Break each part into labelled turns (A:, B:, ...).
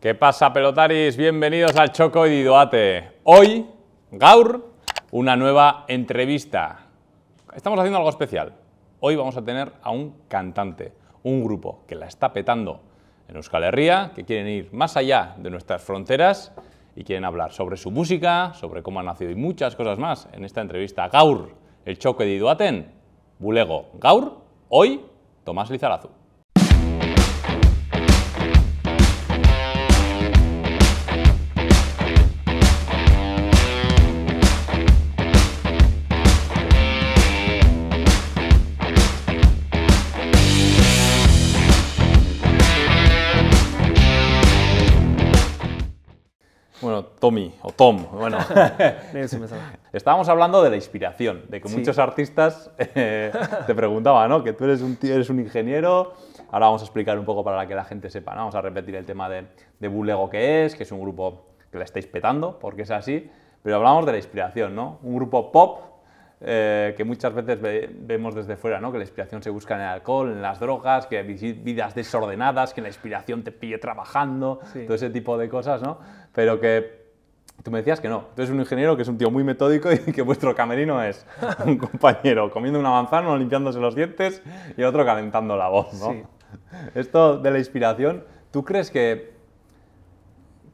A: ¿Qué pasa, pelotaris? Bienvenidos al Choco y Didoate. Hoy, Gaur, una nueva entrevista. Estamos haciendo algo especial. Hoy vamos a tener a un cantante, un grupo que la está petando en Euskal Herria, que quieren ir más allá de nuestras fronteras y quieren hablar sobre su música, sobre cómo han nacido y muchas cosas más en esta entrevista. Gaur, el Choco y Bulego. Gaur, hoy, Tomás Lizarazu. Tommy o Tom, bueno. Estábamos hablando de la inspiración, de que muchos artistas eh, te preguntaban, ¿no? Que tú eres un, eres un ingeniero. Ahora vamos a explicar un poco para que la gente sepa, Vamos a repetir el tema de, de Bulego que es, que es un grupo que la estáis petando, porque es así. Pero hablamos de la inspiración, ¿no? Un grupo pop eh, que muchas veces vemos desde fuera, ¿no? que la inspiración se busca en el alcohol, en las drogas, que vidas desordenadas, que la inspiración te pille trabajando, todo ese tipo de cosas, ¿no? pero que Tú me decías que no. Tú eres un ingeniero que es un tío muy metódico y que vuestro camerino es un compañero comiendo una manzana, limpiándose los dientes y el otro calentando la voz, ¿no? Sí. Esto de la inspiración, ¿tú crees que,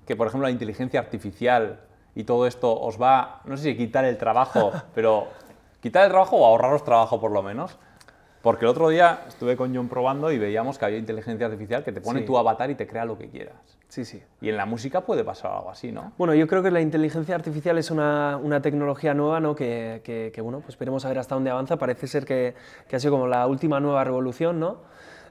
A: que, por ejemplo, la inteligencia artificial y todo esto os va, no sé si quitar el trabajo, pero quitar el trabajo o ahorraros trabajo por lo menos? Porque el otro día estuve con John probando y veíamos que había inteligencia artificial que te pone tu avatar y te crea lo que quieras. Sí, sí. Y en la música puede pasar algo así, ¿no?
B: Bueno, yo creo que la inteligencia artificial es una, tecnología nueva, ¿no? Que, que, bueno, pues esperemos a ver hasta dónde avanza. Parece ser que, que ha sido como la última nueva revolución, ¿no?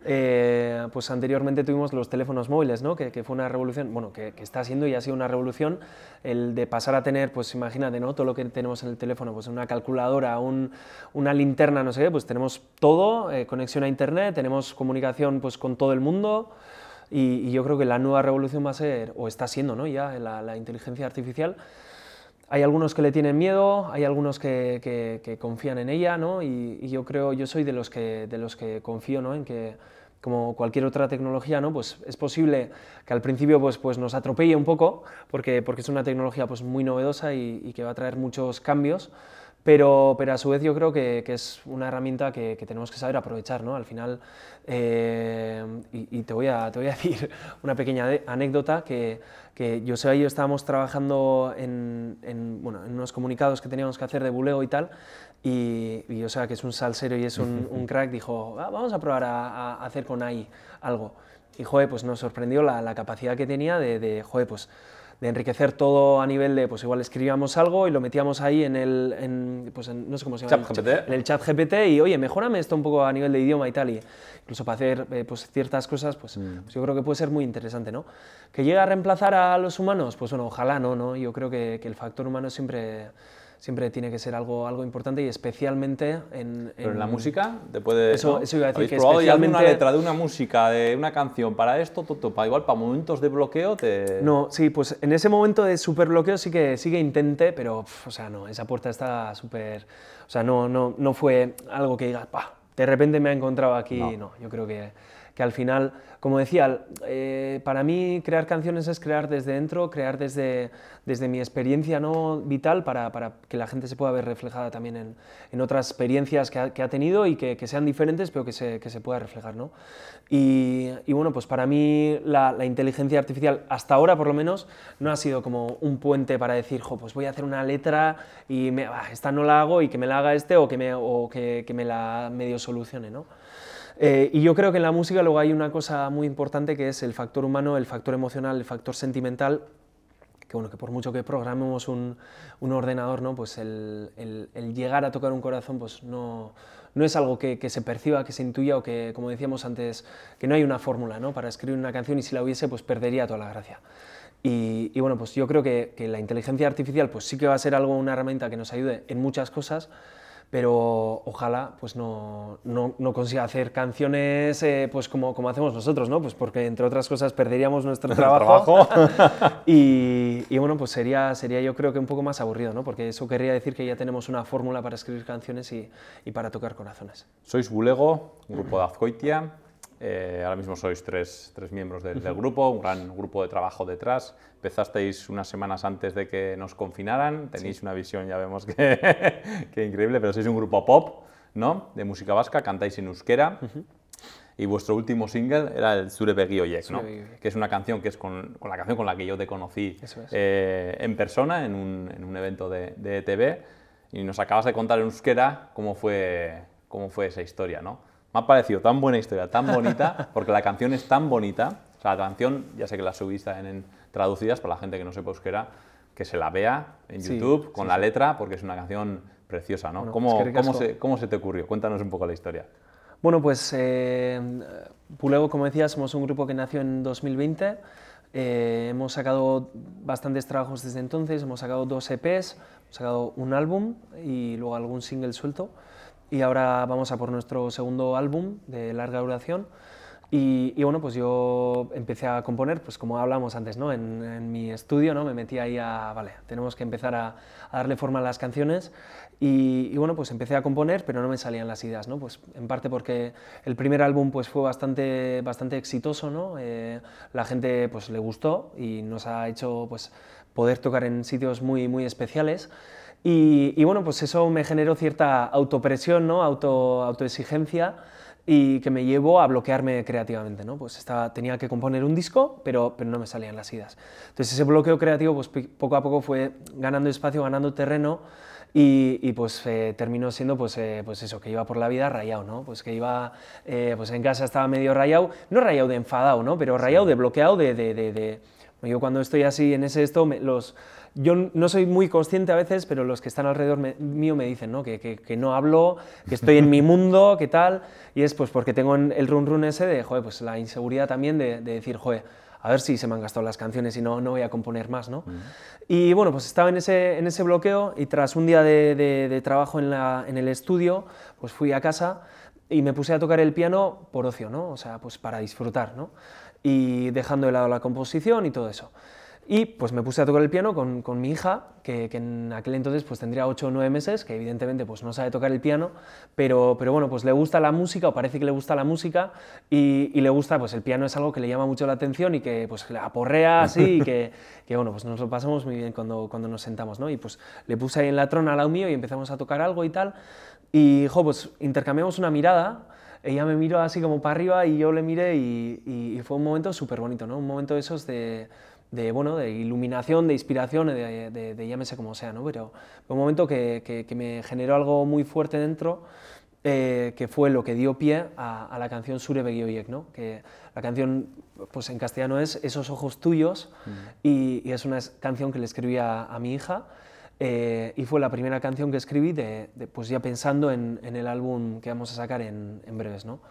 B: Eh, pues anteriormente tuvimos los teléfonos móviles, ¿no? que, fue una revolución, bueno, que, está siendo y ha sido una revolución, el de pasar a tener, pues imagínate, ¿no? todo lo que tenemos en el teléfono, pues una calculadora, una linterna, no sé qué, pues tenemos todo, eh, conexión a Internet, tenemos comunicación pues, con todo el mundo. Y, yo creo que la nueva revolución va a ser, o está siendo ¿no? ya, la, inteligencia artificial. Hay algunos que le tienen miedo, hay algunos que, confían en ella, ¿no? Y, yo creo, yo soy de los que, de los que confío ¿no? en que como cualquier otra tecnología, ¿no? pues es posible que al principio pues, pues nos atropelle un poco, porque, porque es una tecnología pues, muy novedosa y que va a traer muchos cambios, pero, pero a su vez yo creo que, que es una herramienta que, que, tenemos que saber aprovechar, ¿no? Al final, eh, y, te, voy a, te voy a decir una pequeña anécdota que, que yo y yo estábamos trabajando en, en, bueno, en unos comunicados que teníamos que hacer de buleo y tal, y, y sea que es un salsero y es un, crack, dijo, ah, vamos a probar a, hacer con AI algo. Y, joder, pues nos sorprendió la, la capacidad que tenía de, de joder, pues de enriquecer todo a nivel de, pues igual escribíamos algo y lo metíamos ahí en el, en, pues no sé cómo se llama, chat GPT. en el chat GPT y, oye, mejorame esto un poco a nivel de idioma y tal, incluso para hacer eh, pues ciertas cosas, pues, mm. pues, yo creo que puede ser muy interesante, ¿no? ¿Que llega a reemplazar a los humanos? Pues bueno, ojalá no, ¿no? Yo creo que, que el factor humano siempre siempre tiene que ser algo, algo importante y especialmente en... en... Pero en la música
A: te puede... Eso, eso iba a decir que probado especialmente... una letra de una música, de una canción para esto, to, para igual para momentos de bloqueo te... No,
B: sí, pues en ese momento de super bloqueo sí que, sigue intente pero, o sea, no, esa puerta está súper... O sea, no, no, no fue algo que digas, de repente me ha encontrado aquí, no yo creo que que al final, como decía, eh, para mí crear canciones es crear desde dentro, crear desde, desde mi experiencia ¿no? vital para, que la gente se pueda ver reflejada también en, en otras experiencias que ha, tenido y que, sean diferentes, pero que se, que se pueda reflejar. ¿no? Y, bueno, pues para mí la, inteligencia artificial, hasta ahora por lo menos, no ha sido como un puente para decir, jo, pues voy a hacer una letra y me, ah, esta no la hago y que me la haga este o que me, o que me la medio solucione. ¿no? Eh, y yo creo que en la música luego hay una cosa muy importante que es el factor humano, el factor emocional, el factor sentimental que por mucho que programemos un, ordenador, Pues el, llegar a tocar un corazón, pues no, es algo que, se perciba, que se intuya o que, como decíamos antes, que no hay una fórmula, ¿no? Para escribir una canción y si la hubiese, pues perdería toda la gracia. Y, bueno, pues yo creo que, que, la inteligencia artificial, pues sí que va a ser algo, una herramienta que nos ayude en muchas cosas, pero ojalá pues no, consiga hacer canciones eh, pues como, hacemos nosotros, pues porque entre otras cosas perderíamos nuestro trabajo, y, bueno, pues sería, yo creo que un poco más aburrido, ¿no? Porque eso querría decir que ya tenemos una fórmula para escribir canciones y, y para tocar corazones.
A: Sois Bulego, grupo de Azcoitia, eh, ahora mismo sois tres, miembros del, grupo, un gran grupo de trabajo detrás. Empezasteis unas semanas antes de que nos confinaran, tenéis una visión, ya vemos que, increíble, pero sois un grupo pop, ¿no? De música vasca, cantáis en euskera. Y vuestro último single era el Zure ¿no? que es una canción que es con, la canción con la que yo te conocí eh, en persona, en un, evento de, de, ETV. Y nos acabas de contar en euskera cómo fue, cómo fue esa historia, ¿no? me ha parecido tan buena historia, tan bonita, porque la canción es tan bonita. O sea, la canción, ya sé que la subiste en, traducidas para la gente que no sepa euskera, que se la vea en YouTube con la letra, porque es una canción preciosa, ¿no? ¿Cómo, ¿cómo, se, te ocurrió? Cuéntanos un poco la historia.
B: Bueno, pues eh, Pulego, pues como decías, somos un grupo que nació en 2020. Eh, hemos sacado bastantes trabajos desde entonces, hemos sacado dos EPs, hemos sacado un álbum y luego algún single suelto. Y ahora vamos a por nuestro segundo álbum de larga duración. Y, bueno, pues yo empecé a componer, pues como hablamos antes, ¿no? En, mi estudio, ¿no? Me metí ahí a, vale, tenemos que empezar a, darle forma a las canciones. Y, bueno, pues empecé a componer, pero no me salían las ideas, ¿no? Pues en parte porque el primer álbum pues fue bastante, bastante exitoso, ¿no? Eh, la gente pues le gustó y nos ha hecho pues poder tocar en sitios muy, muy especiales. Y, bueno, pues eso me generó cierta autopresión, ¿no? Auto, autoexigencia y que me llevó a bloquearme creativamente, ¿no? Pues estaba, tenía que componer un disco, pero, pero no me salían las ideas. Entonces ese bloqueo creativo, pues poco a poco fue ganando espacio, ganando terreno y, pues eh, terminó siendo pues, eh, pues eso, que iba por la vida rayado, ¿no? Pues que iba, eh, pues en casa estaba medio rayado, no rayado de enfadado, ¿no? Pero rayado de bloqueado, de, de yo cuando estoy así en ese esto, los, yo no soy muy consciente a veces, pero los que están alrededor mío me dicen ¿no? Que, que, no hablo, que estoy en mi mundo, que tal, y es pues porque tengo el run run ese de, pues la inseguridad también de, de decir, a ver si se me han gastado las canciones y no, no voy a componer más, ¿no? Y bueno, pues estaba en ese, en ese bloqueo y tras un día de, de, de trabajo en, la, en el estudio, pues fui a casa y me puse a tocar el piano por ocio, ¿no? O sea, pues para disfrutar, ¿no? y dejando de lado la composición y todo eso. Y pues me puse a tocar el piano con, mi hija, que, en aquel entonces pues tendría 8 o 9 meses, que evidentemente pues no sabe tocar el piano, pero, pero bueno, pues le gusta la música o parece que le gusta la música y, le gusta, pues el piano es algo que le llama mucho la atención y que pues le aporrea así y que, que, bueno, pues nos lo pasamos muy bien cuando, cuando nos sentamos, ¿no? Y pues le puse ahí en la trona al lado mío y empezamos a tocar algo y tal y, jo, pues intercambiamos una mirada ella me miró así como para arriba y yo le miré y, fue un momento súper bonito, ¿no? Un momento de esos de, bueno, de iluminación, de inspiración, de, llámese como sea, ¿no? Pero fue un momento que, que, me generó algo muy fuerte dentro, eh, que fue lo que dio pie a, la canción Sure Begioyek, ¿no? Que la canción, pues en castellano es Esos ojos tuyos, mm. y, es una canción que le escribí a mi hija, eh, y fue la primera canción que escribí pues ya pensando en, el álbum que vamos a sacar en, en breves. ¿no?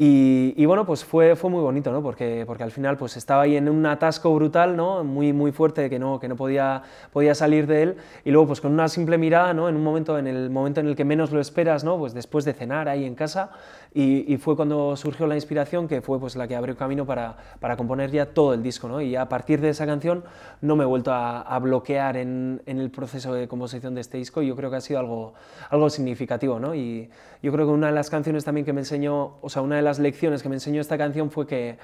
B: Y, bueno, pues fue, fue muy bonito, ¿no? Porque, porque al final pues estaba ahí en un atasco brutal, ¿no? Muy, muy fuerte, que no, que no podía, podía salir de él. Y luego pues con una simple mirada, ¿no? En un momento, en el momento en el que menos lo esperas, ¿no? Pues después de cenar ahí en casa. Y, fue cuando surgió la inspiración, que fue pues la que abrió camino para, para componer ya todo el disco, ¿no? Y a partir de esa canción no me he vuelto a, bloquear en, en, el proceso de composición de este disco. Y yo creo que ha sido algo, algo significativo, ¿no? Y yo creo que una de las canciones también que me enseñó, o sea, una de las las lecciones que me enseñó esta canción fue que,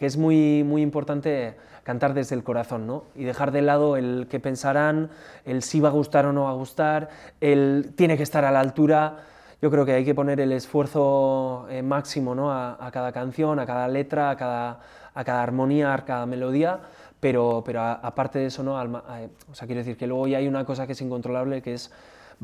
B: es muy, muy importante cantar desde el corazón, ¿no? Y dejar de lado el que pensarán, el si va a gustar o no va a gustar, el tiene que estar a la altura. Yo creo que hay que poner el esfuerzo eh, máximo ¿no? a, cada canción, a cada letra, a cada, a cada armonía, a cada melodía, pero, pero aparte de eso, ¿no? Eh, o sea, quiero decir que luego ya hay una cosa que es incontrolable, que es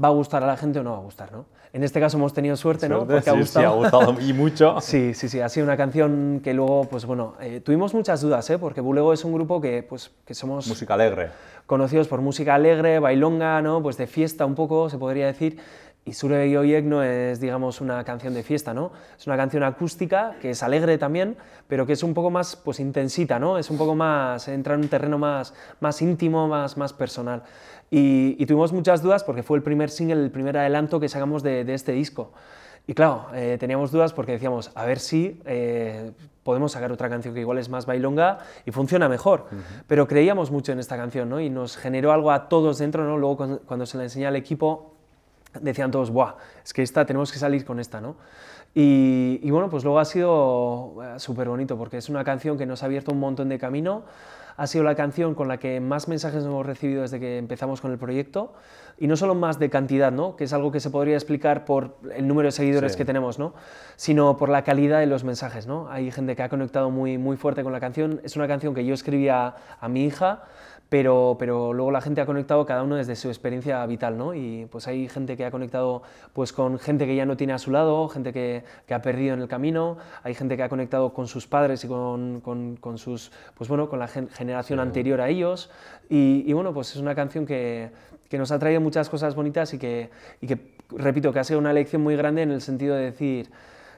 B: va a gustar a la gente o no va a gustar, ¿no? En este caso hemos tenido suerte, ¿no? sí, ha gustado. Sí, ha gustado y mucho. sí, sí, sí, ha sido una canción que luego, pues bueno, eh, tuvimos muchas dudas, ¿eh? Porque Bulego es un grupo que, pues, que somos... Música alegre. Conocidos por música alegre, bailonga, ¿no? Pues de fiesta un poco, se podría decir. Y Sure Yo no es, digamos, una canción de fiesta, ¿no? Es una canción acústica que es alegre también, pero que es un poco más, pues, intensita, ¿no? Es un poco más, entra en un terreno más, más íntimo, más, más personal. Y, tuvimos muchas dudas porque fue el primer single, el primer adelanto que sacamos de, este disco. Y claro, eh, teníamos dudas porque decíamos, a ver si eh, podemos sacar otra canción que igual es más bailonga y funciona mejor. Pero creíamos mucho en esta canción, ¿no? Y nos generó algo a todos dentro, ¿no? Luego cuando se la enseñó al equipo, decían todos, Buah, es que esta tenemos que salir con esta, ¿no? Y, bueno, pues luego ha sido eh, súper bonito porque es una canción que nos ha abierto un montón de camino, ha sido la canción con la que más mensajes hemos recibido desde que empezamos con el proyecto y no solo más de cantidad, ¿no? que es algo que se podría explicar por el número de seguidores que tenemos, ¿no? sino por la calidad de los mensajes. ¿no? Hay gente que ha conectado muy, muy fuerte con la canción, es una canción que yo escribía a mi hija, pero, pero luego la gente ha conectado cada uno desde su experiencia vital, ¿no? Y pues hay gente que ha conectado pues con gente que ya no tiene a su lado, gente que, ha perdido en el camino, hay gente que ha conectado con sus padres y con, con, sus, pues bueno, con la generación anterior a ellos, y, y, bueno, pues es una canción que, que, nos ha traído muchas cosas bonitas y que, y que, repito, que ha sido una lección muy grande en el sentido de decir,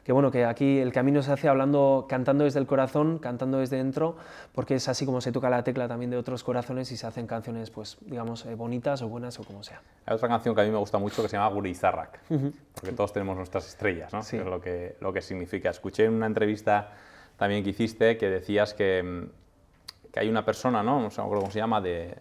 B: que bueno, que aquí el camino se hace hablando, cantando desde el corazón, cantando desde dentro, porque es así como se toca la tecla también de otros corazones y se hacen canciones, pues, digamos, eh, bonitas o buenas o como sea.
A: Hay otra canción que a mí me gusta mucho que se llama Gurizarrak, porque todos tenemos nuestras estrellas, ¿no? Sí. Que es lo que, lo que significa. Escuché en una entrevista también que hiciste que decías que, mm, que hay una persona, ¿no? No sé cómo se llama, de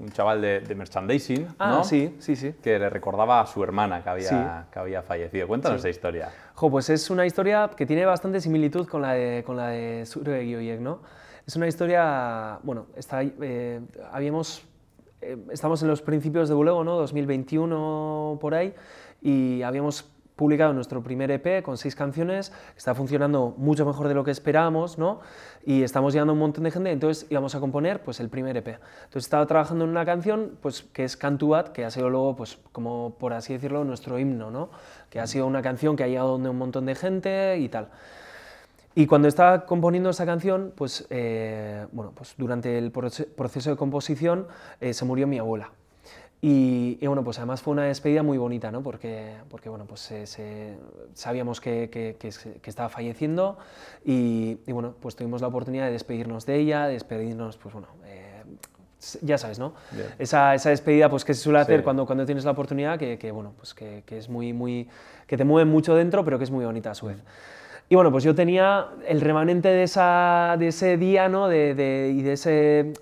A: un chaval de, merchandising, ah, sí, sí, sí. Que le recordaba a su hermana que había, que había fallecido. Cuéntanos esa historia.
B: Jo, pues es una historia que tiene bastante similitud con la de, con la de ¿no? Es una historia, bueno, está, eh, habíamos, eh, estamos en los principios de Bulego, ¿no? 2021 por ahí, y habíamos publicado nuestro primer EP con seis canciones, está funcionando mucho mejor de lo que esperábamos, ¿no? Y estamos llegando a un montón de gente, entonces íbamos a componer pues el primer EP. Entonces estaba trabajando en una canción pues que es Cantuat, que ha sido luego pues como por así decirlo nuestro himno, ¿no? Que ha sido una canción que ha llegado donde un montón de gente y tal. Y cuando estaba componiendo esa canción, pues, eh, bueno, pues durante el proceso de composición eh, se murió mi abuela. Y, bueno, pues además fue una despedida muy bonita, ¿no? Porque, porque bueno, pues eh, se, sabíamos que, que, estaba falleciendo y, bueno, pues tuvimos la oportunidad de despedirnos de ella, despedirnos, pues bueno, eh, ya sabes, ¿no? Esa, esa, despedida pues que se suele hacer cuando, cuando tienes la oportunidad, que, bueno, pues que, es muy, muy, que te mueve mucho dentro, pero que es muy bonita a su vez. Y bueno, pues yo tenía el remanente de, esa, de ese día, ¿no? De, de, y de ese...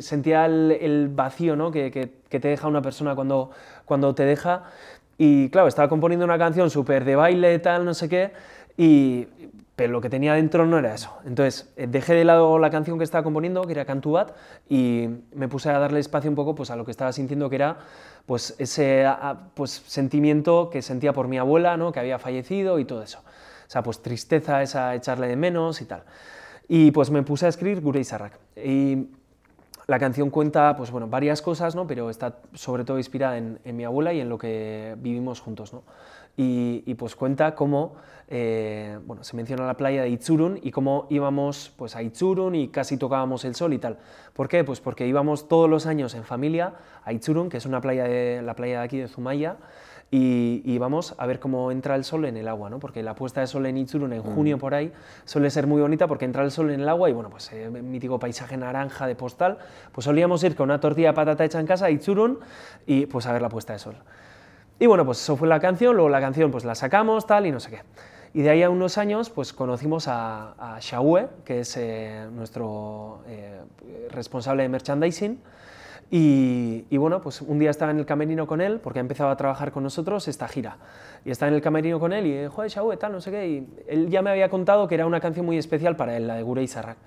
B: sentía el, vacío, ¿no? Que, que, te deja una persona cuando, cuando te deja. Y claro, estaba componiendo una canción súper de baile, tal, no sé qué, y, pero lo que tenía dentro no era eso. Entonces eh, dejé de lado la canción que estaba componiendo, que era Cantubat, y me puse a darle espacio un poco pues, a lo que estaba sintiendo, que era pues, ese pues, sentimiento que sentía por mi abuela, ¿no? que había fallecido y todo eso. O sea, pues tristeza esa, echarle de menos y tal. Y pues me puse a escribir Gurey Sarrak. Y la canción cuenta, pues bueno, varias cosas, ¿no? Pero está sobre todo inspirada en, mi abuela y en lo que vivimos juntos, ¿no? Y, pues cuenta cómo, eh, bueno, se menciona la playa de Itzurun y cómo íbamos pues a Itzurun y casi tocábamos el sol y tal. ¿Por qué? Pues porque íbamos todos los años en familia a Itzurun, que es una playa de, la playa de aquí de Zumaya, y, vamos a ver cómo entra el sol en el agua, porque la puesta de sol en Itzurun en mm. junio por ahí suele ser muy bonita porque entra el sol en el agua y bueno, pues el eh, mítico paisaje naranja de postal, pues solíamos ir con una tortilla de patata hecha en casa a Itzurun y pues a ver la puesta de sol. Y bueno, pues eso fue la canción, luego la canción pues la sacamos, tal y no sé qué. Y de ahí a unos años, pues conocimos a, a que es eh, nuestro eh, responsable de merchandising, y, bueno, pues un día estaba en el camerino con él, porque ha empezado a trabajar con nosotros esta gira. Y estaba en el camerino con él y, joder, y tal, no sé qué. Y él ya me había contado que era una canción muy especial para él, la de Gurey Sarrak.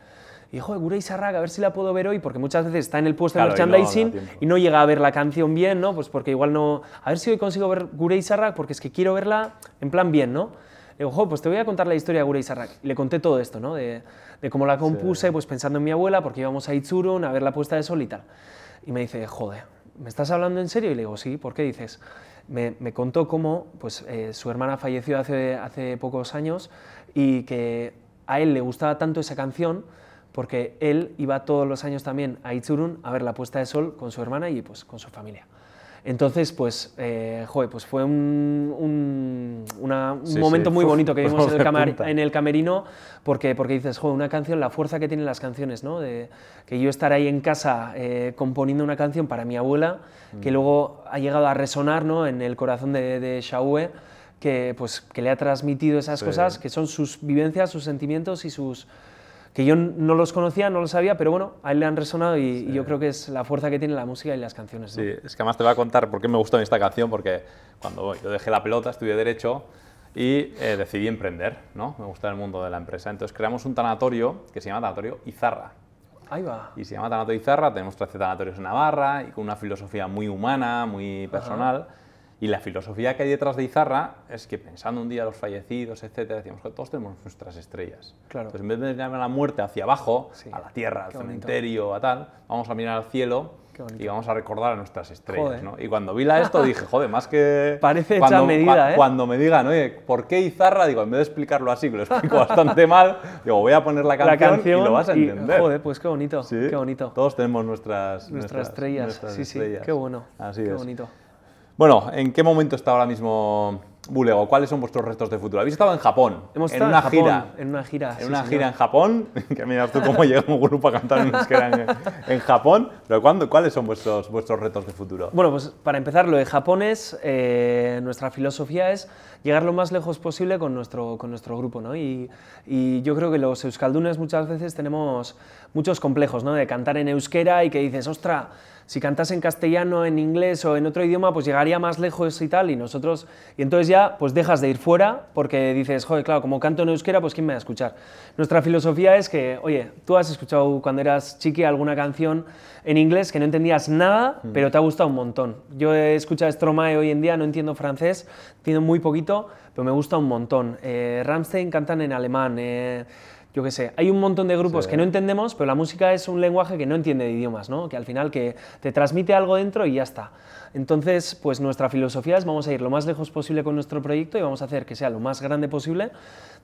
B: Y joder, Gurey Sarrak, a ver si la puedo ver hoy, porque muchas veces está en el puesto de merchandising y no, y no, llega a ver la canción bien, ¿no? Pues porque igual no. A ver si hoy consigo ver Gurey Sarrak, porque es que quiero verla en plan bien, ¿no? Le digo, pues te voy a contar la historia de Gurey Sarrak. Le conté todo esto, ¿no? De, cómo la compuse, pues pensando en mi abuela, porque íbamos a Itzurun a ver la puesta de sol y tal y me dice, joder, ¿me estás hablando en serio? Y le digo, sí, ¿por qué dices? Me, contó cómo pues, eh, su hermana falleció hace, hace pocos años y que a él le gustaba tanto esa canción porque él iba todos los años también a Itzurun a ver la puesta de sol con su hermana y pues con su familia. Entonces, pues, eh, pues, fue un, momento muy bonito que vimos en el, camerino, porque, porque dices, joder, una canción, la fuerza que tienen las canciones, ¿no? De, que yo estar ahí en casa eh, componiendo una canción para mi abuela, mm. que luego ha llegado a resonar, ¿no? En el corazón de, de que, pues, que le ha transmitido esas cosas, que son sus vivencias, sus sentimientos y sus que yo no los conocía, no los sabía, pero bueno, a él le han resonado y, yo creo que es la fuerza que tiene la música y las canciones. Sí,
A: es que además te voy a contar por qué me gustó esta canción, porque cuando yo dejé la pelota, estudié Derecho y eh, decidí emprender, ¿no? Me gusta el mundo de la empresa. Entonces creamos un tanatorio que se llama Tanatorio Izarra. Ahí va. Y se llama Tanatorio Izarra, tenemos 13 tanatorios en Navarra y con una filosofía muy humana, muy personal. Y la filosofía que hay detrás de Izarra es que pensando un día a los fallecidos, etcétera, decíamos que todos tenemos nuestras estrellas. Claro. Entonces, en vez de mirar a la muerte hacia abajo, a la tierra, al cementerio, a tal, vamos a mirar al cielo y vamos a recordar a nuestras estrellas. ¿no? Y cuando vi la esto dije, joder, más que.
B: Parece cuando, medida, ¿eh? Cuando
A: me digan, oye, ¿por qué Izarra? Digo, en vez de explicarlo así, que lo explico bastante mal, digo, voy a poner la canción, y lo vas a entender. joder, pues qué bonito, qué bonito. Todos tenemos nuestras, nuestras, estrellas. sí, sí, qué bueno. Así qué bonito. Bueno, ¿en qué momento está ahora mismo Bulego? ¿Cuáles son vuestros retos de futuro? Habéis estado en Japón. Hemos en estado una en gira.
B: En una gira. En una gira en
A: Japón. que miras tú cómo llega un grupo a cantar en euskera en, Japón. Pero ¿cuándo, ¿cuáles son vuestros, vuestros retos de futuro? Bueno,
B: pues para empezar, lo de Japón es. Eh, nuestra filosofía es llegar lo más lejos posible con nuestro, con nuestro grupo, ¿no? Y, yo creo que los euskaldunes muchas veces tenemos muchos complejos, ¿no? De cantar en euskera y que dices, ostra si cantas en castellano, en inglés o en otro idioma, pues llegaría más lejos y tal, y nosotros, y entonces ya, pues dejas de ir fuera porque dices, joder, claro, como canto en euskera, pues ¿quién me va a escuchar? Nuestra filosofía es que, oye, tú has escuchado cuando eras chiqui alguna canción en inglés que no entendías nada, mm. pero te ha gustado un montón. Yo he escuchado Stromae hoy en día, no entiendo francés, entiendo muy poquito, pero me gusta un montón. Eh, Ramstein cantan en alemán. Eh, yo qué sé, hay un montón de grupos que no entendemos, pero la música es un lenguaje que no entiende de idiomas, ¿no? Que al final que te transmite algo dentro y ya está. Entonces, pues nuestra filosofía es vamos a ir lo más lejos posible con nuestro proyecto y vamos a hacer que sea lo más grande posible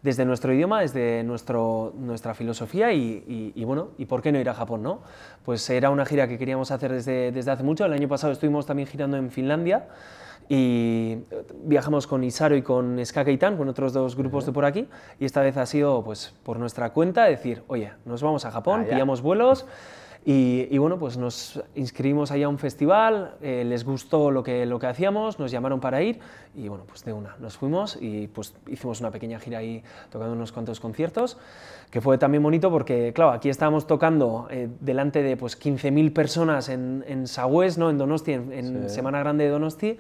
B: desde nuestro idioma, desde nuestro, nuestra filosofía y, y bueno, ¿y por qué no ir a Japón, no? Pues era una gira que queríamos hacer desde, desde hace mucho, el año pasado estuvimos también girando en Finlandia, y viajamos con Isaro y con Skakeitan, con otros dos grupos de por aquí, y esta vez ha sido pues por nuestra cuenta decir, oye, nos vamos a Japón, pillamos vuelos. Y, bueno, pues nos inscribimos allá a un festival, eh, les gustó lo que, lo que hacíamos, nos llamaron para ir y bueno, pues de una, nos fuimos y pues hicimos una pequeña gira ahí tocando unos cuantos conciertos, que fue también bonito porque, claro, aquí estábamos tocando eh, delante de pues 15.000 personas en, en Sagüez, ¿no? en Donosti, en, Semana Grande de Donosti,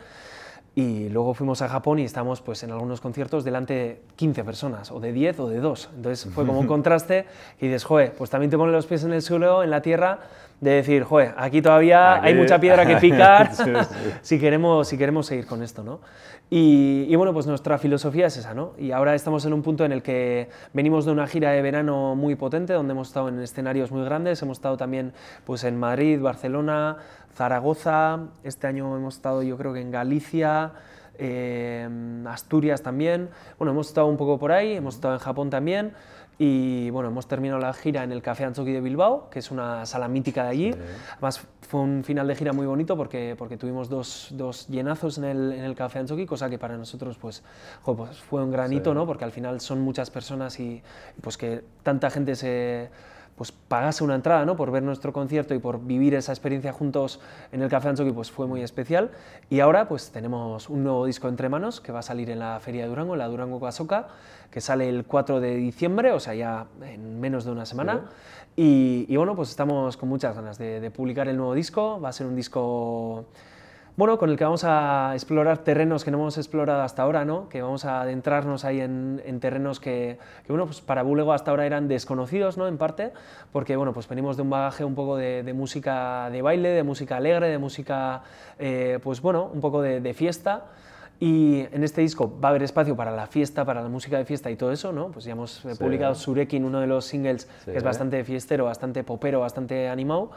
B: y luego fuimos a Japón y estamos pues, en algunos conciertos delante de 15 personas, o de 10 o de 2. Entonces fue como un contraste y dices, joder, pues también te ponen los pies en el suelo, en la tierra, de decir, joder, aquí todavía hay mucha piedra que picar si, queremos, si queremos seguir con esto, ¿no? Y, bueno, pues nuestra filosofía es esa, ¿no? Y ahora estamos en un punto en el que venimos de una gira de verano muy potente, donde hemos estado en escenarios muy grandes, hemos estado también pues, en Madrid, Barcelona, Zaragoza, este año hemos estado yo creo que en Galicia, eh, Asturias también, bueno, hemos estado un poco por ahí, hemos estado en Japón también, y bueno, hemos terminado la gira en el Café Anzuki de Bilbao, que es una sala mítica de allí. Además, fue un final de gira muy bonito porque, porque tuvimos dos, llenazos en el, Café Anzuki cosa que para nosotros pues, pues fue un granito, ¿no? Porque al final son muchas personas y pues que tanta gente se pues pagase una entrada ¿no? por ver nuestro concierto y por vivir esa experiencia juntos en el Café Anchoqui, pues fue muy especial. Y ahora pues tenemos un nuevo disco entre manos que va a salir en la Feria de Durango, la Durango Casoca, que sale el 4 de diciembre, o sea, ya en menos de una semana. Y, bueno, pues estamos con muchas ganas de publicar el nuevo disco. Va a ser un disco bueno, con el que vamos a explorar terrenos que no hemos explorado hasta ahora, ¿no? que vamos a adentrarnos ahí en, terrenos que, bueno, pues para Búlego hasta ahora eran desconocidos, ¿no? en parte, porque bueno, pues venimos de un bagaje un poco de, música de baile, de música alegre, de música, eh, pues bueno, un poco de fiesta. Y en este disco va a haber espacio para la fiesta, para la música de fiesta y todo eso, ¿no? Pues ya hemos eh, publicado Surekin, uno de los singles que es bastante fiestero, bastante popero, bastante animado.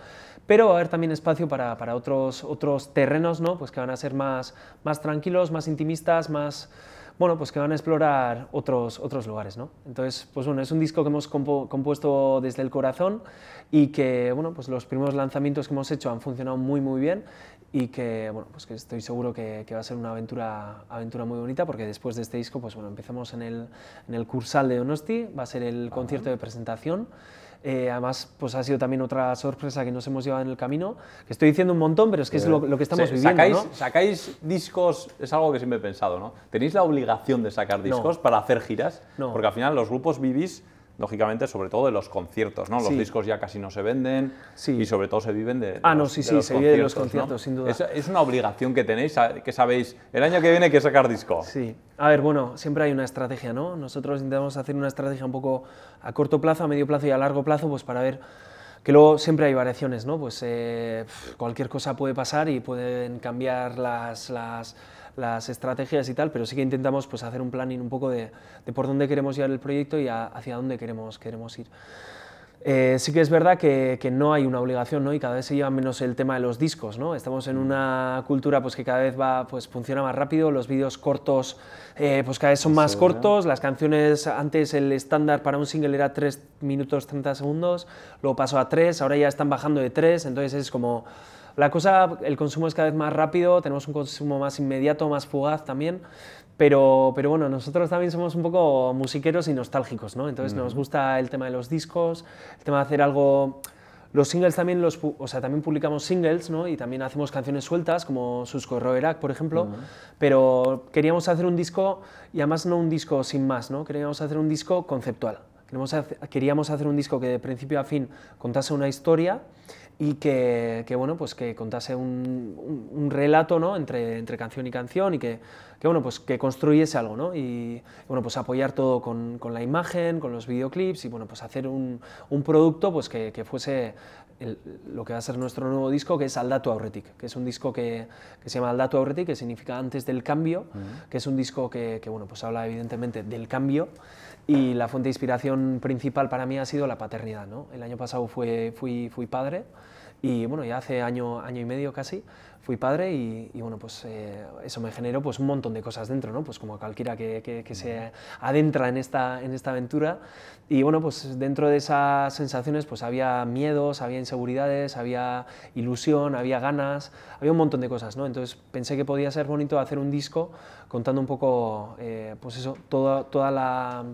B: Pero va a haber también espacio para, otros, otros terrenos, ¿no? Pues que van a ser más, más tranquilos, más intimistas, más bueno, pues que van a explorar otros, otros lugares, ¿no? Entonces, pues bueno, es un disco que hemos compuesto desde el corazón y que, bueno, pues los primeros lanzamientos que hemos hecho han funcionado muy, muy bien y que, bueno, pues que estoy seguro que, va a ser una aventura, aventura muy bonita porque después de este disco, pues bueno, empezamos en el, en el Cursal de Donosti, va a ser el concierto de presentación. Eh, además, pues ha sido también otra sorpresa que nos hemos llevado en el camino, que estoy diciendo un montón, pero es que es lo, que estamos viviendo. Sacáis,
A: sacáis, discos, es algo que siempre he pensado, ¿no? ¿Tenéis la obligación de sacar discos para hacer giras? Porque al final los grupos vivís lógicamente, sobre todo de los conciertos, ¿no? Los discos ya casi no se venden y sobre todo se viven de, Ah, no, sí, sí, se de los conciertos, sin duda. Es, una obligación que tenéis, que sabéis, el año que viene hay que sacar disco. Sí.
B: A ver, bueno, siempre hay una estrategia, ¿no? Nosotros intentamos hacer una estrategia un poco a corto plazo, a medio plazo y a largo plazo, pues para ver que luego siempre hay variaciones, ¿no? Pues eh, cualquier cosa puede pasar y pueden cambiar las, las las estrategias y tal, pero sí que intentamos pues, hacer un planning un poco de, de por dónde queremos llevar el proyecto y hacia dónde queremos, queremos ir. Eh, sí que es verdad que, no hay una obligación, ¿no? Y cada vez se lleva menos el tema de los discos, ¿no? Estamos en una cultura pues, que cada vez va, pues, funciona más rápido, los vídeos cortos eh, pues cada vez son más cortos, las canciones, antes el estándar para un single era 3 minutos 30 segundos, luego pasó a 3, ahora ya están bajando de 3, entonces es como la cosa, el consumo es cada vez más rápido, tenemos un consumo más inmediato, más fugaz también, pero, pero bueno, nosotros también somos un poco musiqueros y nostálgicos, ¿no? Entonces nos gusta el tema de los discos, el tema de hacer algo... Los singles también los, o sea, también publicamos singles, ¿no? Y también hacemos canciones sueltas, como Susco Roerak, por ejemplo. Pero queríamos hacer un disco, y además no un disco sin más, ¿no? Queríamos hacer un disco conceptual. queríamos hacer un disco que de principio a fin contase una historia y que, que, bueno, pues que contase un, un, relato ¿no? entre, entre canción y canción y que, que, bueno, pues que construyese algo, ¿no? Y bueno, pues apoyar todo con, con la imagen, con los videoclips y bueno, pues hacer un, un producto pues que, que fuese lo que va a ser nuestro nuevo disco, que es Aldatu Auretic que es un disco que, que se llama Aldatu Auretic que significa antes del cambio, que es un disco que, que, bueno, pues habla evidentemente del cambio y la fuente de inspiración principal para mí ha sido la paternidad. ¿no? El año pasado fue, fui padre y bueno, ya hace año, año y medio casi fui padre y, bueno, pues eh, eso me generó pues un montón de cosas dentro, ¿no? Pues como cualquiera que, que, se adentra en esta, en esta aventura. Y bueno, pues dentro de esas sensaciones pues había miedos, había inseguridades, había ilusión, había ganas, había un montón de cosas, ¿no? Entonces pensé que podía ser bonito hacer un disco contando un poco, eh, pues eso, toda, toda la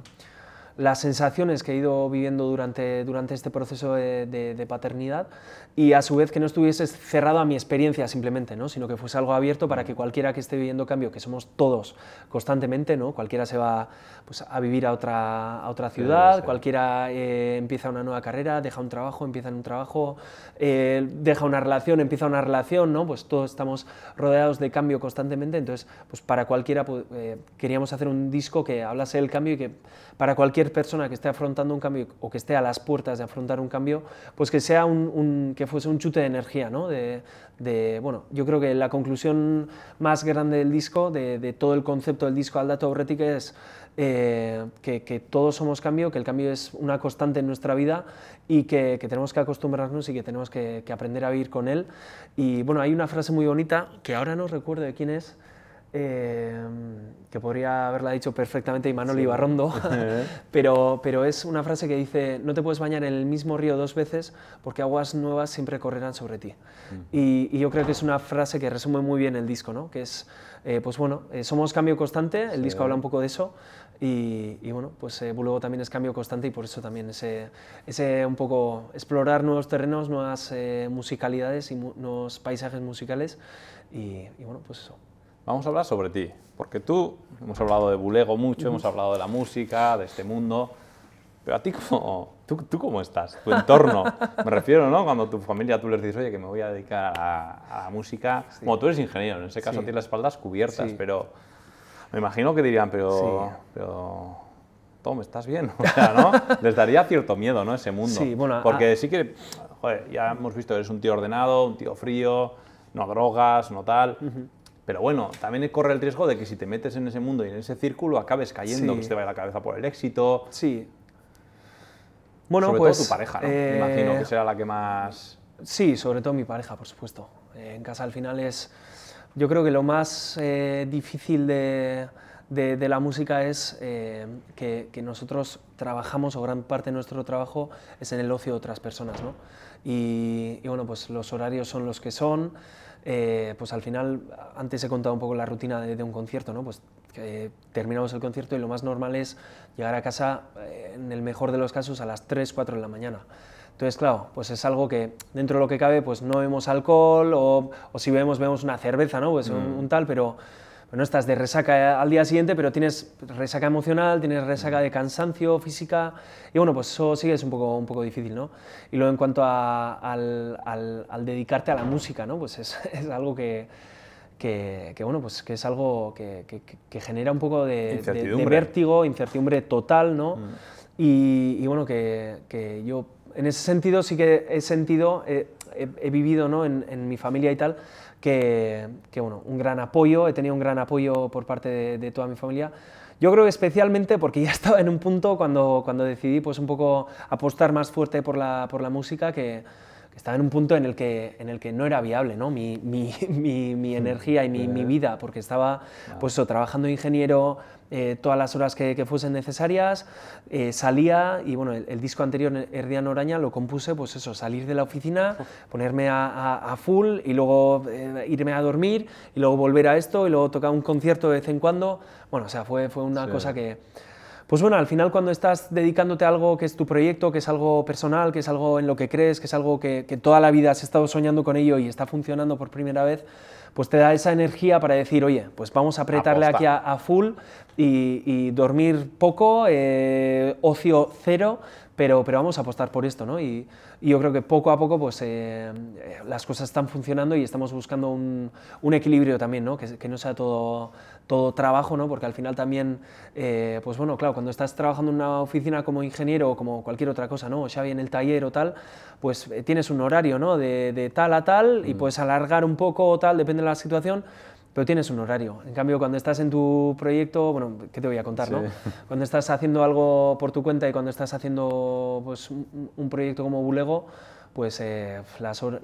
B: las sensaciones que he ido viviendo durante, durante este proceso de, paternidad y a su vez que no estuviese cerrado a mi experiencia simplemente, ¿no? sino que fuese algo abierto para que cualquiera que esté viviendo cambio, que somos todos constantemente, ¿no? cualquiera se va pues, a vivir a otra, a otra ciudad, cualquiera eh, empieza una nueva carrera, deja un trabajo, empieza en un trabajo, eh, deja una relación, empieza una relación, ¿no? pues todos estamos rodeados de cambio constantemente, entonces pues para cualquiera pues, eh, queríamos hacer un disco que hablase del cambio y que para cualquiera persona que esté afrontando un cambio o que esté a las puertas de afrontar un cambio, pues que sea un, que fuese un chute de energía, ¿no? De, bueno, yo creo que la conclusión más grande del disco, de, todo el concepto del disco Aldato Tauretica es eh, que, que, todos somos cambio, que el cambio es una constante en nuestra vida y que, tenemos que acostumbrarnos y que tenemos que, que, aprender a vivir con él. Y bueno, hay una frase muy bonita que ahora no recuerdo de quién es, Em, que podría haberla dicho perfectamente Imanol sí. Ibarrondo, eh. pero, pero es una frase que dice, no te puedes bañar en el mismo río dos veces porque aguas nuevas siempre correrán sobre ti. y, yo creo que es una frase que resume muy bien el disco, ¿no? que es, eh, pues bueno, eh, somos cambio constante, el disco habla un poco de eso, y, bueno, pues luego también es cambio constante y por eso también ese, ese un poco explorar nuevos terrenos, nuevas musicalidades y nuevos paisajes musicales, y, y bueno, pues eso
A: vamos a hablar sobre ti, porque tú, hemos hablado de Bulego mucho, hemos hablado de la música, de este mundo, pero a ti cómo, tú, tú cómo estás, tu entorno, me refiero, ¿no? Cuando tu familia tú les dices, oye, que me voy a dedicar a, la música, como tú eres ingeniero, en ese caso tienes las espaldas cubiertas, pero me imagino que dirían, pero, pero Tom, ¿estás bien? O sea, ¿no? les daría cierto miedo, ¿no? Ese mundo. Ah. porque sí que, joder, ya hemos visto, eres un tío ordenado, un tío frío, no drogas, no tal. Pero bueno, también corre el riesgo de que si te metes en ese mundo y en ese círculo acabes cayendo, que se te vaya la cabeza por el éxito. Sí.
B: Bueno, pues. Todo tu pareja, ¿no? Eh, Imagino que será
A: la que más.
B: Sí, sobre todo mi pareja, por supuesto. Eh, en casa al final es. Yo creo que lo más eh, difícil de, la música es que, nosotros trabajamos o gran parte de nuestro trabajo es en el ocio de otras personas, ¿no? y, y bueno, pues los horarios son los que son. Eh, pues al final, antes he contado un poco la rutina de, un concierto, ¿no? Pues terminamos el concierto y lo más normal es llegar a casa, eh, en el mejor de los casos, a las 3, 4 de la mañana. Entonces, claro, pues es algo que dentro de lo que cabe, pues no vemos alcohol o, si vemos, vemos una cerveza, ¿no? Pues un mm. tal, pero pues no estás de resaca eh, al día siguiente, pero tienes resaca emocional, tienes resaca de cansancio física, y bueno, pues eso sí que es un poco, un poco difícil, ¿no? Y luego en cuanto al, dedicarte a la música, ¿no? Pues es, algo que, que, bueno, pues que es algo que, genera un poco de, vértigo, incertidumbre total, ¿no? Mm. Y, bueno, que, yo en ese sentido sí que he sentido, eh, he, vivido ¿no? en, en mi familia y tal, que, bueno, un gran apoyo, he tenido un gran apoyo por parte de, toda mi familia. Yo creo que especialmente porque ya estaba en un punto cuando, cuando decidí pues un poco apostar más fuerte por la, por la música que, estaba en un punto en el que, en el que no era viable ¿no? Mi, mi, mi, mi energía y mi, vida, porque estaba pues, trabajando ingeniero, eh, todas las horas que, fuesen necesarias, eh, salía y bueno, el, disco anterior, Erdian Oraña, lo compuse, pues eso, salir de la oficina, ponerme a, full y luego eh, irme a dormir y luego volver a esto y luego tocar un concierto de vez en cuando. Bueno, o sea, fue, fue una cosa que pues bueno, al final cuando estás dedicándote a algo que es tu proyecto, que es algo personal, que es algo en lo que crees, que es algo que, toda la vida has estado soñando con ello y está funcionando por primera vez, pues te da esa energía para decir, oye, pues vamos a apretarle aquí a, full y, dormir poco, eh, ocio cero pero, pero vamos a apostar por esto, ¿no? Y, yo creo que poco a poco pues, eh, eh, las cosas están funcionando y estamos buscando un, equilibrio también, ¿no? Que, no sea todo, todo trabajo, ¿no? Porque al final también, eh, pues bueno, claro, cuando estás trabajando en una oficina como ingeniero o como cualquier otra cosa, ¿no? O Xavi en el taller o tal, pues tienes un horario, ¿no? De, tal a tal y mm. puedes alargar un poco o tal, depende de la situación, pero tienes un horario. En cambio, cuando estás en tu proyecto, bueno, ¿qué te voy a contar, no? Cuando estás haciendo algo por tu cuenta y cuando estás haciendo pues, un proyecto como Bulego, pues eh,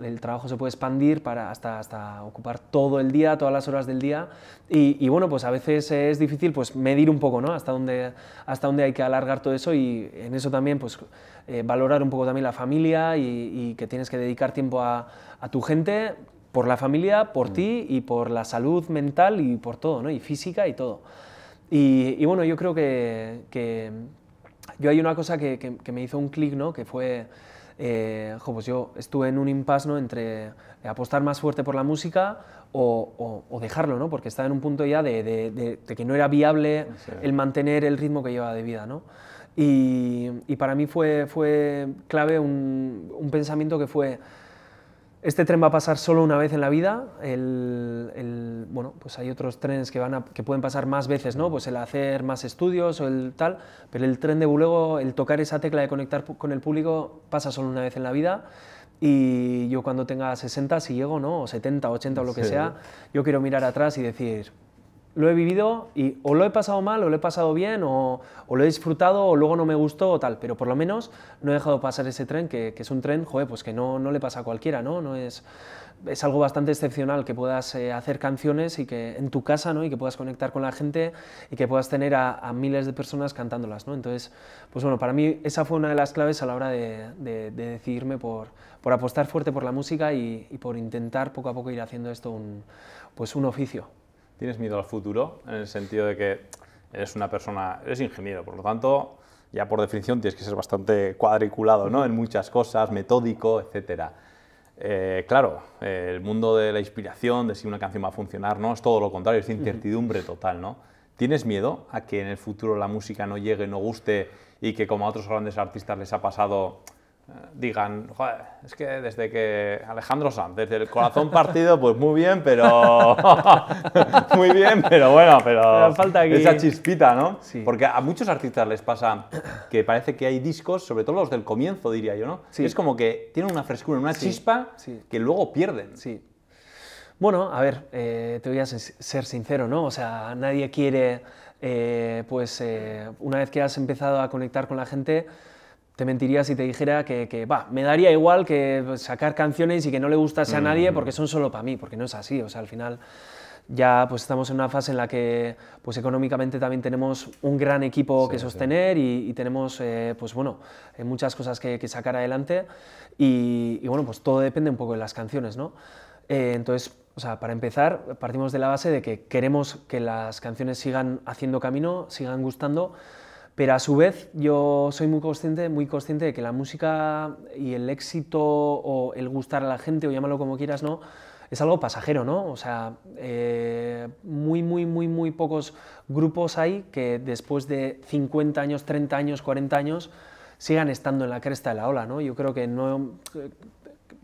B: el trabajo se puede expandir para hasta, hasta ocupar todo el día, todas las horas del día. Y, y, bueno, pues a veces es difícil pues, medir un poco, ¿no? Hasta dónde, hasta dónde hay que alargar todo eso y en eso también, pues eh, valorar un poco también la familia y, que tienes que dedicar tiempo a, a tu gente por la familia, por mm. ti y por la salud mental y por todo, ¿no? Y física y todo. Y, bueno, yo creo que, yo hay una cosa que, me hizo un clic, ¿no? Que fue, eh, pues yo estuve en un impasse, ¿no? Entre apostar más fuerte por la música o, dejarlo, ¿no? Porque estaba en un punto ya de, que no era viable el mantener el ritmo que llevaba de vida, ¿no? Y, para mí fue, fue clave un, un pensamiento que fue este tren va a pasar solo una vez en la vida. bueno, pues hay otros trenes que, van que pueden pasar más veces, ¿no? Pues el hacer más estudios o el tal, pero el tren de Bulego, el tocar esa tecla de conectar con el público, pasa solo una vez en la vida. Y yo cuando tenga 60, si llego, ¿no? O 70, 80 o lo que sea, yo quiero mirar atrás y decir, lo he vivido y o lo he pasado mal o lo he pasado bien o, lo he disfrutado o luego no me gustó o tal, pero por lo menos no he dejado pasar ese tren, que, es un tren, pues que no, le pasa a cualquiera, ¿no? no es, es algo bastante excepcional que puedas eh, hacer canciones y que en tu casa, ¿no? Y que puedas conectar con la gente y que puedas tener a, miles de personas cantándolas, ¿no? Entonces, pues bueno, para mí esa fue una de las claves a la hora de, decidirme por, apostar fuerte por la música y, por intentar poco a poco ir haciendo esto un, pues un oficio.
A: ¿Tienes miedo al futuro? En el sentido de que eres una persona, eres ingeniero, por lo tanto, ya por definición tienes que ser bastante cuadriculado ¿no? en muchas cosas, metódico, etc. Eh, claro, el mundo de la inspiración, de si una canción va a funcionar, no, es todo lo contrario, es incertidumbre total, ¿no? ¿Tienes miedo a que en el futuro la música no llegue, no guste y que como a otros grandes artistas les ha pasado, digan, Joder, es que desde que Alejandro Sanz, desde el corazón partido, pues muy bien, pero... muy bien, pero bueno, pero... falta Esa chispita, ¿no? Porque a muchos artistas les pasa que parece que hay discos, sobre todo los del comienzo, diría yo, ¿no? Es como que tienen una frescura, una chispa que luego pierden. Sí.
B: Bueno, a ver, eh, te voy a ser sincero, ¿no? O sea, nadie quiere, eh, pues, eh, una vez que has empezado a conectar con la gente, te mentiría si te dijera que, va, me daría igual que sacar canciones y que no le gustase a nadie mm. porque son solo para mí, porque no es así, o sea, al final ya pues estamos en una fase en la que pues económicamente también tenemos un gran equipo que sostener y, tenemos eh, pues bueno eh, muchas cosas que, sacar adelante y, bueno pues todo depende un poco de las canciones no eh, entonces o sea, para empezar, partimos de la base de que queremos que las canciones sigan haciendo camino, sigan gustando, pero a su vez yo soy muy consciente, muy consciente de que la música y el éxito o el gustar a la gente o llámalo como quieras, ¿no? Es algo pasajero, ¿no? O sea, eh, muy, muy, muy, muy pocos grupos hay que después de 50 años, 30 años, 40 años sigan estando en la cresta de la ola, ¿no? Yo creo que no...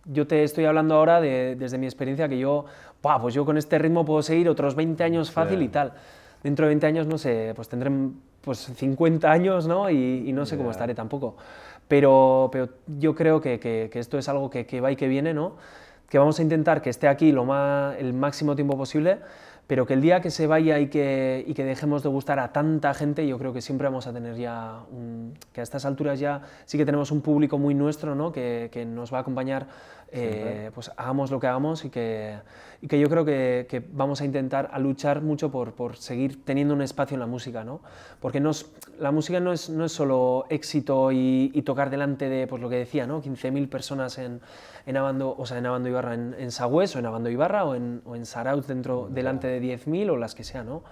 B: Yo te estoy hablando ahora desde mi experiencia que yo, pues yo con este ritmo puedo seguir otros 20 años fácil y tal dentro de 20 años, no sé, pues tendré pues 50 años, ¿no? Y, no sé cómo estaré tampoco. Pero, pero yo creo que, esto es algo que, va y que viene, ¿no? Que vamos a intentar que esté aquí lo más, el máximo tiempo posible, pero que el día que se vaya y que, y que dejemos de gustar a tanta gente, yo creo que siempre vamos a tener ya, un, que a estas alturas ya sí que tenemos un público muy nuestro, ¿no? que, que nos va a acompañar eh, pues hagamos lo que hagamos y que, que yo creo que, vamos a intentar a luchar mucho por, seguir teniendo un espacio en la música, ¿no? Porque no la música no es, no solo éxito y, tocar delante de, pues lo que decía, ¿no? 15.000 personas en, Abando, o sea, en Abando Ibarra en, en o en Abando Ibarra o en, o Saraut dentro, delante de 10.000 o las que sea, ¿no?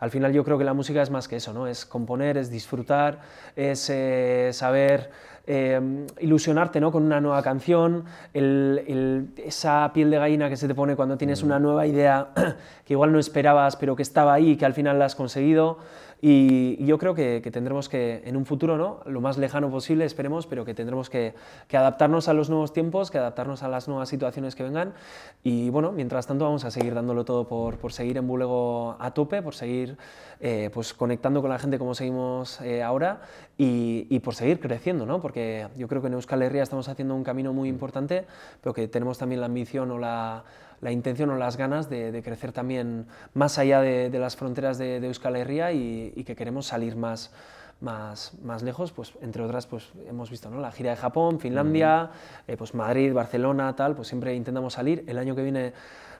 B: Al final yo creo que la música es más que eso, ¿no? Es componer, es disfrutar, es eh, saber eh, ilusionarte ¿no? con una nueva canción, esa piel de gallina que se te pone cuando tienes mm. una nueva idea que igual no esperabas, pero que estaba ahí y que al final la has conseguido. Y, yo creo que, tendremos que, en un futuro, ¿no? lo más lejano posible, esperemos, pero que tendremos que, adaptarnos a los nuevos tiempos, que adaptarnos a las nuevas situaciones que vengan. Y bueno, mientras tanto vamos a seguir dándolo todo por, por seguir en Bulego a tope, por seguir eh, pues conectando con la gente como seguimos eh, ahora y, y, por seguir creciendo, ¿no? porque yo creo que en Euskal Herria estamos haciendo un camino muy mm. importante, pero que tenemos también la ambición o la la intención o las ganas de, crecer también más allá de, las fronteras de, Euskal Herria y, que queremos salir más, más, más lejos, pues entre otras pues hemos visto ¿no? la gira de Japón, Finlandia, eh, pues Madrid, Barcelona, tal, pues siempre intentamos salir. El año que viene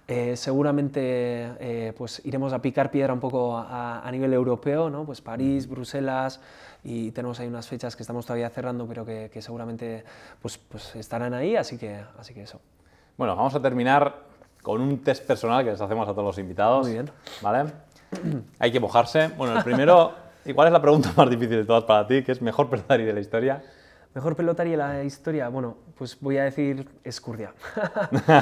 B: eh, seguramente eh, pues iremos a picar piedra un poco a, nivel europeo, ¿no? pues París, Bruselas, y tenemos ahí unas fechas que estamos todavía cerrando, pero que, seguramente pues, pues estarán ahí, así que, así que eso.
A: Bueno, vamos a terminar con un test personal que les hacemos a todos los invitados. Muy bien. ¿Vale? Hay que mojarse. Bueno, el primero, ¿y cuál es la pregunta más difícil de todas para ti? ¿Qué es mejor pelotari de la historia?
B: Mejor pelotari de la historia, bueno, pues voy a decir Escurdia.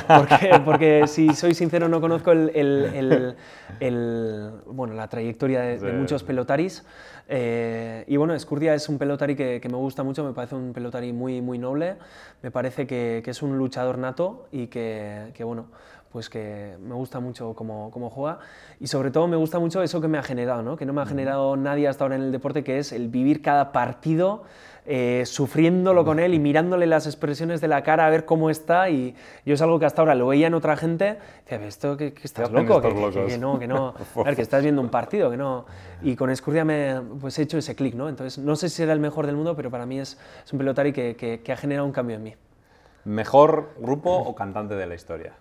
B: porque, porque, si soy sincero, no conozco el, el, el, bueno, la trayectoria de, muchos pelotaris. Eh, y bueno, Escurdia es un pelotari que, me gusta mucho, me parece un pelotari muy, muy noble, me parece que, que es un luchador nato y que, que bueno, pues que me gusta mucho cómo, juega y sobre todo me gusta mucho eso que me ha generado, ¿no? que no me ha generado nadie hasta ahora en el deporte, que es el vivir cada partido eh, sufriéndolo con él y mirándole las expresiones de la cara a ver cómo está y yo es algo que hasta ahora lo veía en otra gente, decía, esto que, que estás loco, que, no, que no, que estás viendo un partido, que no. Y con Escurdia me pues, he hecho ese clic, ¿no? Entonces no sé si era el mejor del mundo, pero para mí es, es un pelotari que ha generado un cambio en mí.
A: ¿Mejor grupo o cantante de la historia?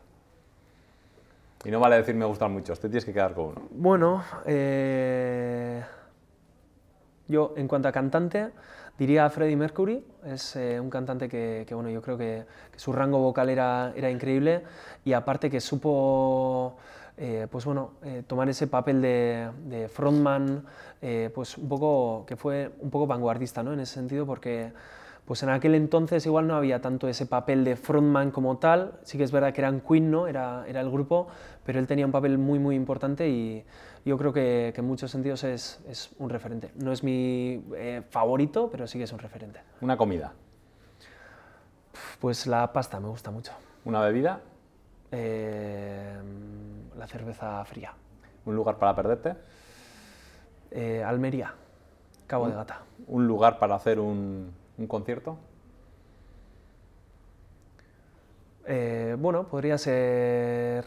A: Y no vale decir me gustan mucho, te tienes que quedar con uno.
B: Bueno, eh, yo en cuanto a cantante, diría Freddie Mercury, es eh, un cantante que, bueno, yo creo que, su rango vocal era, era, increíble y aparte que supo... Eh, pues bueno, tomar ese papel de, de frontman, pues un poco, que fue un poco vanguardista, ¿no? En ese sentido, porque pues en aquel entonces igual no había tanto ese papel de frontman como tal, sí que es verdad que eran Queen, ¿no? Era, el grupo, pero él tenía un papel muy, muy importante y yo creo que, en muchos sentidos es, un referente. No es mi eh, favorito, pero sí que es un referente.
A: ¿Una comida? Pues la pasta, me gusta mucho. ¿Una bebida? Eh, la cerveza fría. ¿Un lugar para perderte?
B: Eh, Almería, Cabo de
A: Gata. ¿Un lugar para hacer un, ¿Un concierto?
B: Eh, bueno, podría ser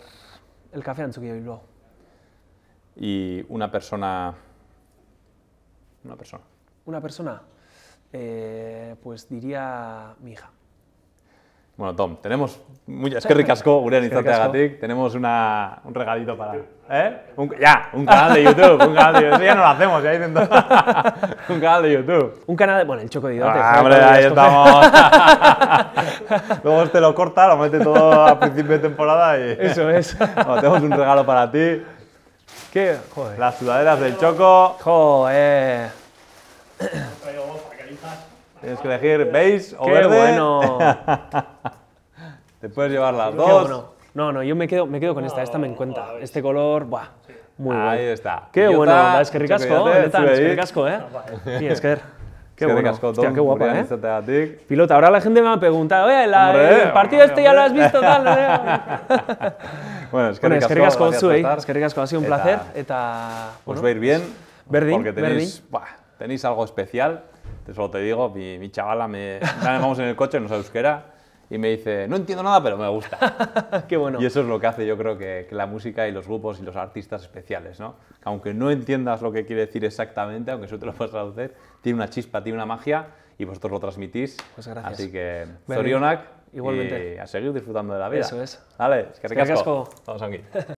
B: el Café su Bilbao.
A: ¿Y una persona? Una persona.
B: ¿Una persona? Eh, pues diría mi hija.
A: Bueno, Tom, tenemos... es que ricasco, a Gatik. tenemos una, un regalito para... ¿Eh? Un, ya, un canal de YouTube, un canal de YouTube. ya no lo hacemos, ya un canal de YouTube. Un canal de... Bueno, el choco de idote, ah, hombre, ahí estamos. Luego te este lo corta, lo mete todo a principio de temporada y... Eso es. tenemos un regalo para ti. ¿Qué? Joder. Las sudaderas del choco. Joder. Tienes que elegir beige o Qué bueno! Te puedes llevar las dos.
B: No, no, yo me quedo, me quedo con esta, esta me encuentra. Este color, buah, muy bueno. Ahí está. Qué bueno, es que ricasco, ¿Qué es ricasco, eh.
A: Ah, sí, es que... Qué bueno, Hostia, qué guapa,
B: eh. Pilota, ahora la gente me a preguntar, oye, la- el partido este ya lo has visto, tal,
A: Bueno, es que Bueno, es que ricasco, es que ricasco, ha sido un placer, eta... Os va a ir bien. Berdin, Porque tenéis, tenéis algo especial. Solo te digo, mi, chavala, me, vamos en el coche, nos euskera, y me dice, no entiendo nada, pero me gusta. Qué bueno. Y eso es lo que hace, yo creo, que, la música y los grupos y los artistas especiales, ¿no? Aunque no entiendas lo que quiere decir exactamente, aunque eso te lo puedas traducir, tiene una chispa, tiene una magia, y vosotros lo transmitís. Pues gracias. Así que, Zorionak, igualmente. Y a seguir disfrutando de la vida. Eso es. Vale, es que Casco. Vamos